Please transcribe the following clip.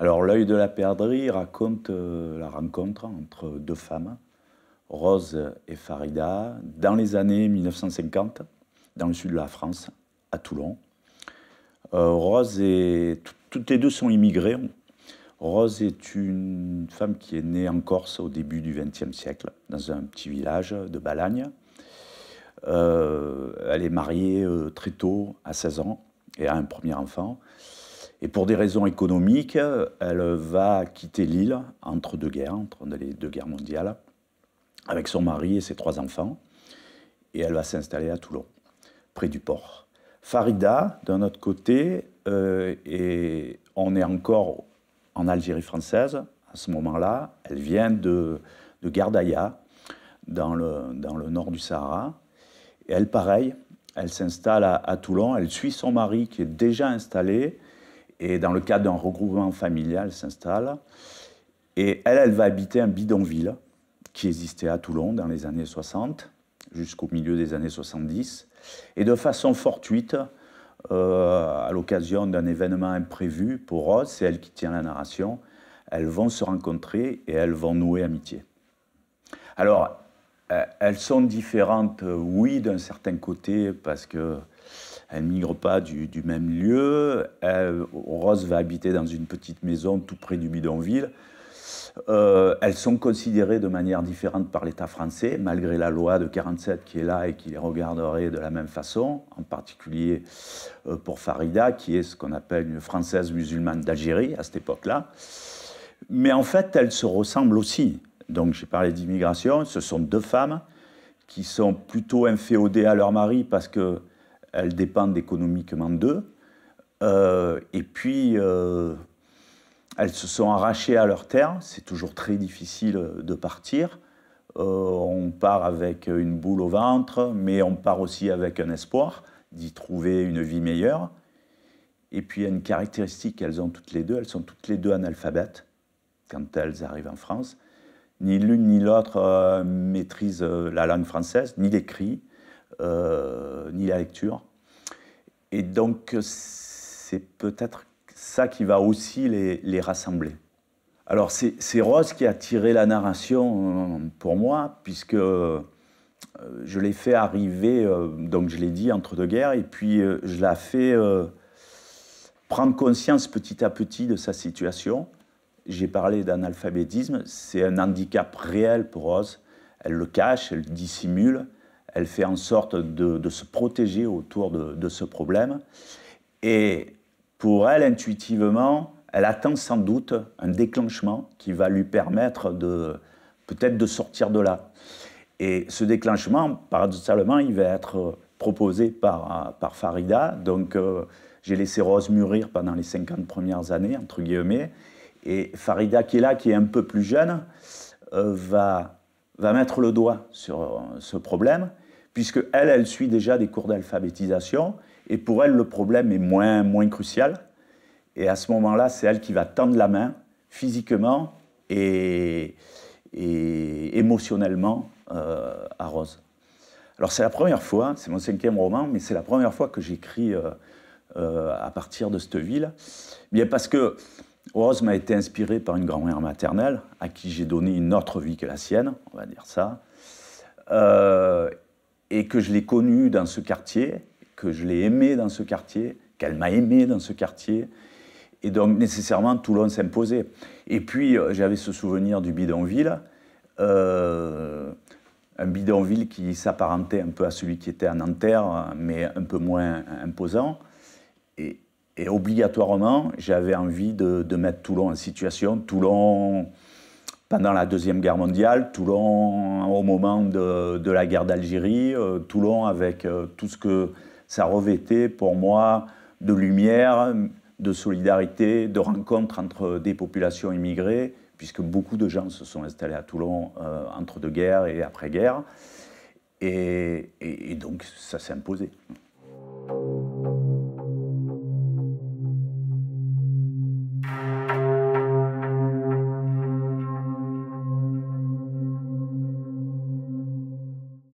Alors, L'œil de la perdrie » raconte euh, la rencontre entre deux femmes, Rose et Farida, dans les années 1950, dans le sud de la France, à Toulon. Euh, Rose et Toutes les deux sont immigrées. Rose est une femme qui est née en Corse au début du XXe siècle, dans un petit village de Balagne. Euh, elle est mariée très tôt, à 16 ans, et a un premier enfant. Et pour des raisons économiques, elle va quitter l'île entre deux guerres, entre les deux guerres mondiales, avec son mari et ses trois enfants. Et elle va s'installer à Toulon, près du port. Farida, d'un autre côté, et euh, on est encore en Algérie française à ce moment-là. Elle vient de, de Gardaïa, dans le, dans le nord du Sahara. Et elle, pareil, elle s'installe à, Toulon. Elle suit son mari qui est déjà installé et dans le cadre d'un regroupement familial, s'installe. Et elle, elle va habiter un bidonville qui existait à Toulon dans les années 60 jusqu'au milieu des années 70. Et de façon fortuite, euh, à l'occasion d'un événement imprévu pour Rose, c'est elle qui tient la narration, elles vont se rencontrer et elles vont nouer amitié. Alors, euh, elles sont différentes, euh, oui, d'un certain côté, parce que elles ne migrent pas du, même lieu. Euh, Rose va habiter dans une petite maison tout près du bidonville. Euh, elles sont considérées de manière différente par l'État français, malgré la loi de 47 qui est là et qui les regarderait de la même façon, en particulier euh, pour Farida, qui est ce qu'on appelle une Française musulmane d'Algérie à cette époque-là. Mais en fait, elles se ressemblent aussi. Donc j'ai parlé d'immigration, ce sont deux femmes qui sont plutôt inféodées à leur mari parce que elles dépendent économiquement d'eux. Euh, et puis, euh, elles se sont arrachées à leur terre. C'est toujours très difficile de partir. Euh, on part avec une boule au ventre, mais on part aussi avec un espoir d'y trouver une vie meilleure. Et puis, il y a une caractéristique qu'elles ont toutes les deux. Elles sont toutes les deux analphabètes quand elles arrivent en France. Ni l'une ni l'autre maîtrise la langue française, ni l'écrit. Euh, ni la lecture. Et donc, c'est peut-être ça qui va aussi les, rassembler. Alors, c'est Rose qui a tiré la narration euh, pour moi, puisque euh, je l'ai fait arriver, donc je l'ai dit, entre deux guerres, et puis je l'ai fait prendre conscience petit à petit de sa situation. J'ai parlé d'analphabétisme, c'est un handicap réel pour Rose. Elle le cache, elle le dissimule, elle fait en sorte de, se protéger autour de, ce problème. Et pour elle, intuitivement, elle attend sans doute un déclenchement qui va lui permettre de peut-être de sortir de là. Et ce déclenchement, paradoxalement, il va être proposé par, par Farida. Donc euh, j'ai laissé Rose mûrir pendant les 50 premières années, entre guillemets. Et Farida, qui est là, qui est un peu plus jeune, euh, va, va mettre le doigt sur euh, ce problème puisque elle, elle suit déjà des cours d'alphabétisation, et pour elle, le problème est moins, moins crucial. Et à ce moment-là, c'est elle qui va tendre la main physiquement et, émotionnellement euh, à Rose. Alors c'est la première fois, c'est mon cinquième roman, mais c'est la première fois que j'écris euh, euh, à partir de cette ville. Bien parce que Rose m'a été inspirée par une grand-mère maternelle à qui j'ai donné une autre vie que la sienne, on va dire ça et que je l'ai connue dans ce quartier, que je l'ai aimée dans ce quartier, qu'elle m'a aimé dans ce quartier. Et donc, nécessairement, Toulon s'imposait. Et puis, euh, j'avais ce souvenir du bidonville, euh, un bidonville qui s'apparentait un peu à celui qui était à Nanterre, mais un peu moins imposant. Et, obligatoirement, j'avais envie de, de, mettre Toulon en situation. Toulon, pendant la Deuxième Guerre mondiale, Toulon hein, au moment de, la guerre d'Algérie, euh, Toulon avec euh, tout ce que ça revêtait pour moi de lumière, de solidarité, de rencontre entre des populations immigrées, puisque beaucoup de gens se sont installés à Toulon euh, entre deux guerres et après-guerre. et donc ça s'est imposé.